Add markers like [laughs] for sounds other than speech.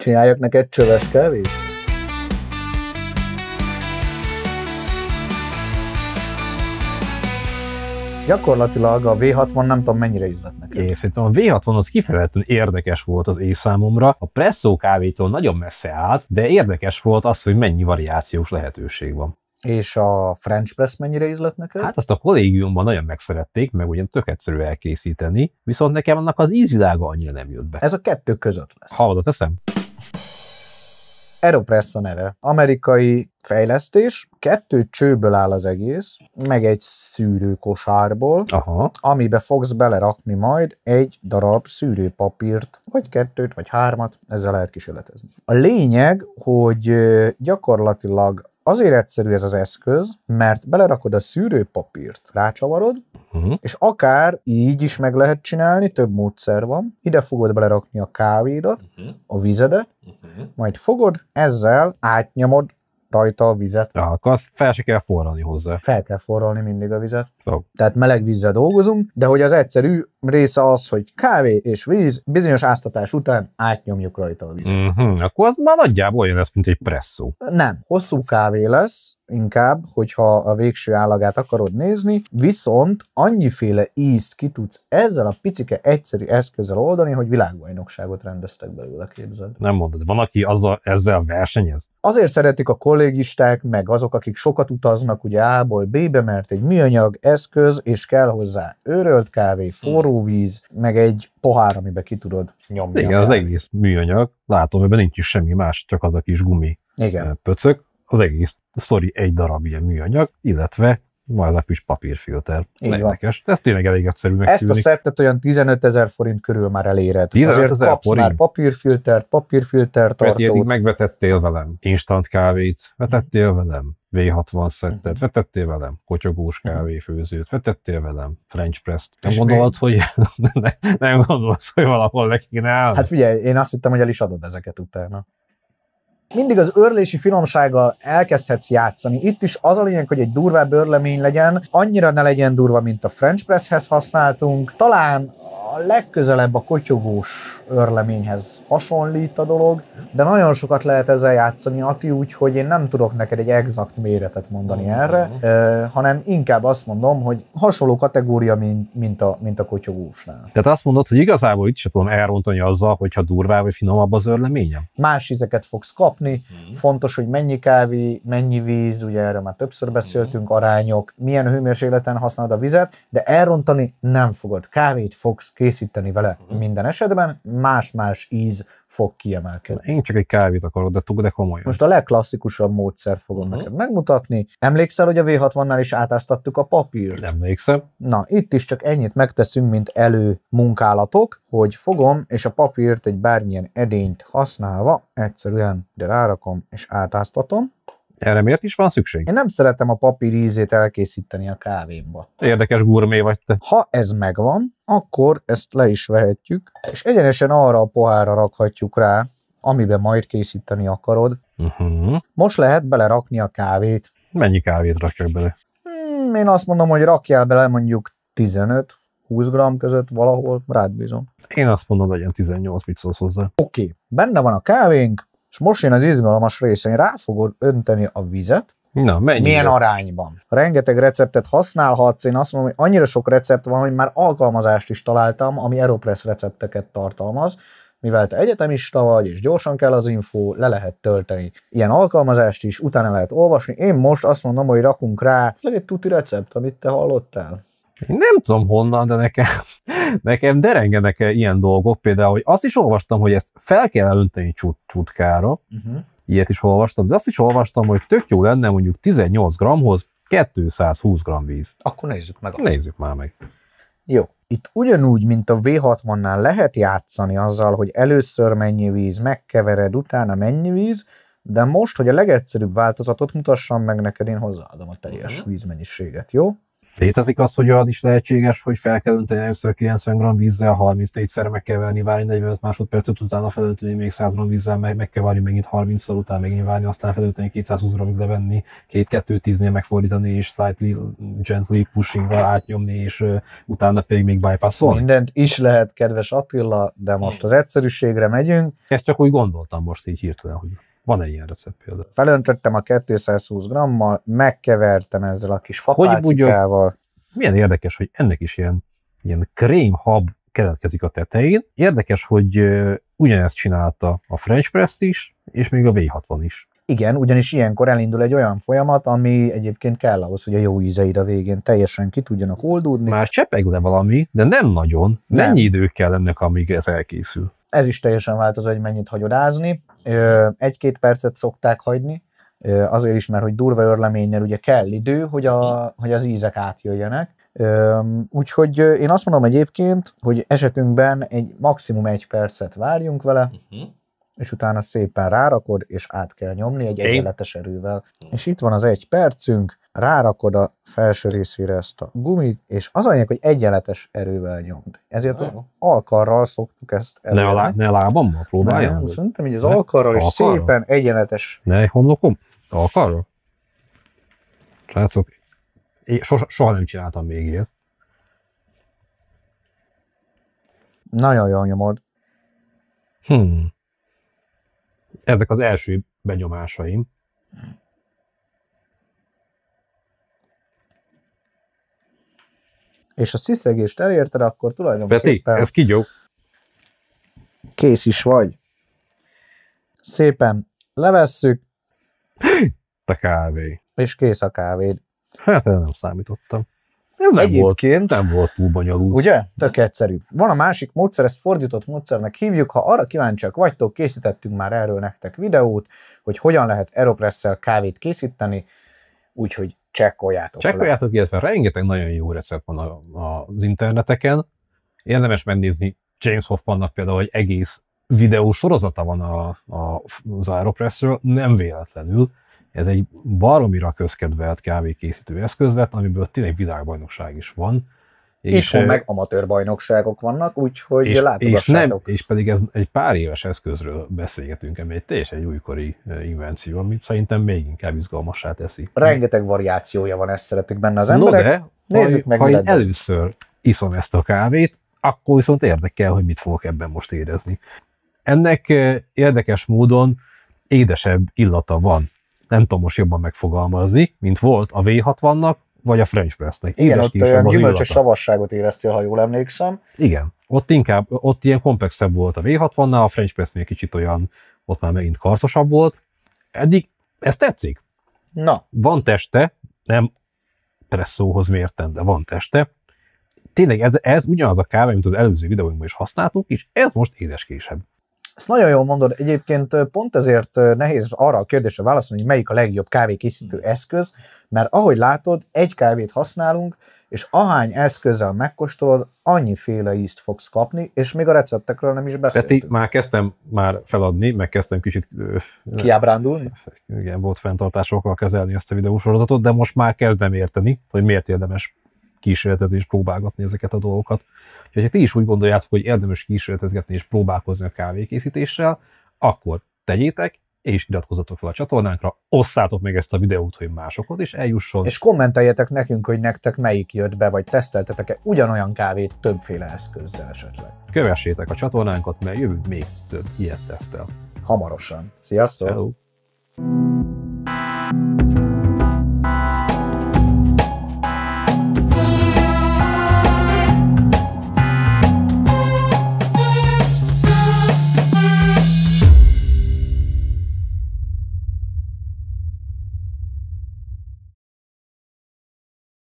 Csináljak neked csöves kávét? Gyakorlatilag a V60 nem tudom mennyire üzlet nekem. Én szerintem a V60 az kifejezetten érdekes volt az én számomra. A presszó kávétól nagyon messze állt, de érdekes volt az, hogy mennyi variációs lehetőség van. És a French Press mennyire ízlett neked? Hát azt a kollégiumban nagyon megszerették, meg ugyan tök egyszerű elkészíteni, viszont nekem annak az ízvilága annyira nem jött be. Ez a kettő között lesz. Hallod, teszem? Aeropress a neve. Amerikai fejlesztés, kettő csőből áll az egész, meg egy szűrőkosárból, Aha. amibe fogsz belerakni majd egy darab szűrőpapírt, vagy kettőt, vagy hármat, ezzel lehet kísérletezni. A lényeg, hogy gyakorlatilag Azért egyszerű ez az eszköz, mert belerakod a szűrőpapírt, rácsavarod, uh-huh. és akár így is meg lehet csinálni, több módszer van. Ide fogod belerakni a kávédat, uh-huh. a vizedet, uh-huh. majd fogod, ezzel átnyomod rajta a vizet. Ja, akkor azt fel se kell forralni hozzá. Fel kell forralni mindig a vizet. Oh. Tehát meleg vízzel dolgozunk, de hogy az egyszerű része az, hogy kávé és víz, bizonyos áztatás után átnyomjuk rajta a vizet. Mm-hmm. Akkor az már nagyjából olyan lesz, mint egy presszó. Nem, hosszú kávé lesz, inkább, hogyha a végső állagát akarod nézni, viszont annyiféle ízt ki tudsz ezzel a picike egyszerű eszközzel oldani, hogy világbajnokságot rendeztek belőle, képzeld. Nem mondod, van, aki a ezzel versenyez? Azért szeretik a kollégisták, meg azok, akik sokat utaznak ugye A-ból B-be, mert egy műanyag eszköz, és kell hozzá őrölt kávé, hmm. forró víz, meg egy pohár, amiben ki tudod nyomni. Igen, az egész műanyag, látom, ebben nincs is semmi más, csak az a kis gumi Igen. Eh, pöcök, az egész sztori egy darab ilyen műanyag, illetve a is papírfilter. Érdekes. Ez tényleg elég egyszerű megtűnik. Ezt a szertet olyan 15 ezer forint körül már eléred. 15 Azért kapsz forint? már papírfiltert, papírfiltert tartót. Pedig megvetettél velem. Instant kávét vetettél mhm. velem. V60 szettet, mhm. vetettél velem kocsogós mhm. kávéfőzőt, vetettél velem French press-t. Nem gondolod, hogy [laughs] nem gondolsz, hogy valahol le kéne Hát figyelj, én azt hittem, hogy el is adod ezeket utána mindig az örlési finomsággal elkezdhetsz játszani. Itt is az a lényeg, hogy egy durvább örlemény legyen, annyira ne legyen durva, mint a French Presshez használtunk. Talán a legközelebb a kotyogós örleményhez hasonlít a dolog, de nagyon sokat lehet ezzel játszani, Ati, úgyhogy én nem tudok neked egy exakt méretet mondani mm-hmm. erre, hanem inkább azt mondom, hogy hasonló kategória, mint, mint a, mint a kotyogósnál. Tehát azt mondod, hogy igazából itt sem tudom elrontani azzal, hogyha durvább vagy finomabb az örleményem? Más ízeket fogsz kapni, mm. fontos, hogy mennyi kávé, mennyi víz, ugye erről már többször mhm. beszéltünk, mm. arányok, milyen hőmérsékleten használod a vizet, de elrontani nem fogod. Kávét fogsz készíteni vele mm. minden esetben, más-más íz fog kiemelkedni. Én csak egy kávét akarok, de, de komolyan. Most a legklasszikusabb módszert fogom uh-huh. neked megmutatni. Emlékszel, hogy a V60-nál is átáztattuk a papírt? Emlékszem. Na, itt is csak ennyit megteszünk, mint elő munkálatok, hogy fogom, és a papírt egy bármilyen edényt használva egyszerűen de rárakom és átáztatom. Erre miért is van szükség? Én nem szeretem a papír ízét elkészíteni a kávémba. Érdekes gurmé vagy te. Ha ez megvan, akkor ezt le is vehetjük, és egyenesen arra a pohárra rakhatjuk rá, amiben majd készíteni akarod. Uh-huh. Most lehet belerakni a kávét. Mennyi kávét rakjak bele? Hmm, én azt mondom, hogy rakjál bele mondjuk 15, 20 g között valahol, rád bízom. Én azt mondom, legyen 18 mit szólsz hozzá. Oké, okay. benne van a kávénk, és most jön az izgalmas része, rá fogod önteni a vizet, Na, mennyi Milyen jó? arányban? Rengeteg receptet használhatsz, én azt mondom, hogy annyira sok recept van, hogy már alkalmazást is találtam, ami Aeropress recepteket tartalmaz, mivel te egyetemista vagy, és gyorsan kell az info, le lehet tölteni ilyen alkalmazást is, utána lehet olvasni. Én most azt mondom, hogy rakunk rá egy tuti recept, amit te hallottál. Én nem tudom honnan, de nekem, [laughs] nekem derengenek -e ilyen dolgok, például, hogy azt is olvastam, hogy ezt fel kell önteni csut, csutkára, uh-huh. ilyet is olvastam, de azt is olvastam, hogy tök jó lenne mondjuk 18 gramhoz 220 g víz. Akkor nézzük meg azt. Nézzük már meg. Jó. Itt ugyanúgy, mint a V60-nál lehet játszani azzal, hogy először mennyi víz, megkevered, utána mennyi víz, de most, hogy a legegyszerűbb változatot mutassam meg neked, én hozzáadom a teljes mhm. vízmennyiséget, jó? Létezik az, hogy az is lehetséges, hogy fel kell önteni először 90 g vízzel, 34-szer meg kell verni, várni 45 másodpercet, utána felölteni még 100 g vízzel, meg, meg kell várni megint 30 szal után megint várni, aztán felölteni 220 g levenni, 2 2 10 nél megfordítani, és slightly gently pushing-val átnyomni, és uh, utána pedig még bypassolni. Mindent is lehet, kedves Attila, de most az egyszerűségre megyünk. Ezt csak úgy gondoltam most így hirtelen, hogy van egy ilyen recept például? Felöntöttem a 220 grammal, megkevertem ezzel a kis fapácikával. milyen érdekes, hogy ennek is ilyen, ilyen krémhab keletkezik a tetején. Érdekes, hogy ugyanezt csinálta a French Press is, és még a V60 is. Igen, ugyanis ilyenkor elindul egy olyan folyamat, ami egyébként kell ahhoz, hogy a jó ízeid a végén teljesen ki tudjanak oldódni. Már csepeg le valami, de nem nagyon. Nem. Mennyi idő kell ennek, amíg ez elkészül? Ez is teljesen változó, hogy mennyit hagyod ázni. Egy-két percet szokták hagyni, azért is, mert hogy durva örleménnyel ugye kell idő, hogy, a, hogy az ízek átjöjjenek. Úgyhogy én azt mondom egyébként, hogy esetünkben egy maximum egy percet várjunk vele, uh-huh és utána szépen rárakod, és át kell nyomni egy egyenletes erővel. És itt van az egy percünk, rárakod a felső részére ezt a gumit, és az a hogy egyenletes erővel nyomd. Ezért az alkarral szoktuk ezt elérni. Ne a, lá- ne a lábammal próbáljam? Nem, szerintem így az ne? alkarral, is alkarral? szépen egyenletes. Ne homlokom? Alkarral? Látok, én soha, soha nem csináltam még ilyet. Nagyon jól nyomod. Hmm. Ezek az első benyomásaim. és a sziszegést elérted, akkor tulajdonképpen... Peti, ez kigyó. Kész is vagy. Szépen levesszük. a kávé. És kész a kávéd. Hát erre nem számítottam. Ez nem Egyébként, volt, nem volt túl bonyolult. Ugye? Tök egyszerű. Van a másik módszer, ezt fordított módszernek hívjuk. Ha arra kíváncsiak vagytok, készítettünk már erről nektek videót, hogy hogyan lehet aeropress kávét készíteni, úgyhogy csekkoljátok. Csekkoljátok, illetve rengeteg nagyon jó recept van a, a, az interneteken. Érdemes megnézni James Hoffmannak például, hogy egész videó sorozata van a, a, az Aeropressről, nem véletlenül. Ez egy baromira közkedvelt kávékészítő eszköz lett, amiből tényleg világbajnokság is van és, Itthon meg amatőr bajnokságok vannak, úgyhogy és, És, nem, és pedig ez egy pár éves eszközről beszélgetünk, ami egy teljesen egy újkori invenció, ami szerintem még inkább izgalmasá teszi. Rengeteg variációja van, ezt szeretik benne az emberek. No de, Nézzük ha, meg, ha én először iszom ezt a kávét, akkor viszont érdekel, hogy mit fogok ebben most érezni. Ennek érdekes módon édesebb illata van. Nem tudom most jobban megfogalmazni, mint volt a V60-nak, vagy a French press Press-nek. Igen, Édes ott olyan gyümölcsös savasságot éreztél, ha jól emlékszem. Igen, ott inkább, ott ilyen komplexebb volt a V60-nál, a French Press-ny egy kicsit olyan, ott már megint karcosabb volt. Eddig ez tetszik. Na. Van teste, nem presszóhoz mérten, de van teste. Tényleg ez, ez ugyanaz a kávé, mint az előző videóinkban is használtuk, és ez most édeskésebb. Ezt nagyon jól mondod, egyébként pont ezért nehéz arra a kérdésre válaszolni, hogy melyik a legjobb kávékészítő hmm. eszköz, mert ahogy látod, egy kávét használunk, és ahány eszközzel megkóstolod, féle ízt fogsz kapni, és még a receptekről nem is beszéltünk. Peti, már kezdtem már feladni, meg kezdtem kicsit... Kiábrándulni? Igen, volt fenntartásokkal kezelni ezt a videósorozatot, de most már kezdem érteni, hogy miért érdemes kísérletezni és próbálgatni ezeket a dolgokat. Úgyhogy ha ti is úgy gondoljátok, hogy érdemes kísérletezgetni és próbálkozni a kávékészítéssel, akkor tegyétek, és iratkozzatok fel a csatornánkra, osszátok meg ezt a videót, hogy másokhoz is eljusson. És kommenteljetek nekünk, hogy nektek melyik jött be, vagy teszteltetek-e ugyanolyan kávét többféle eszközzel esetleg. Kövessétek a csatornánkat, mert jövünk még több ilyet tesztel. Hamarosan. Sziasztok! Hello.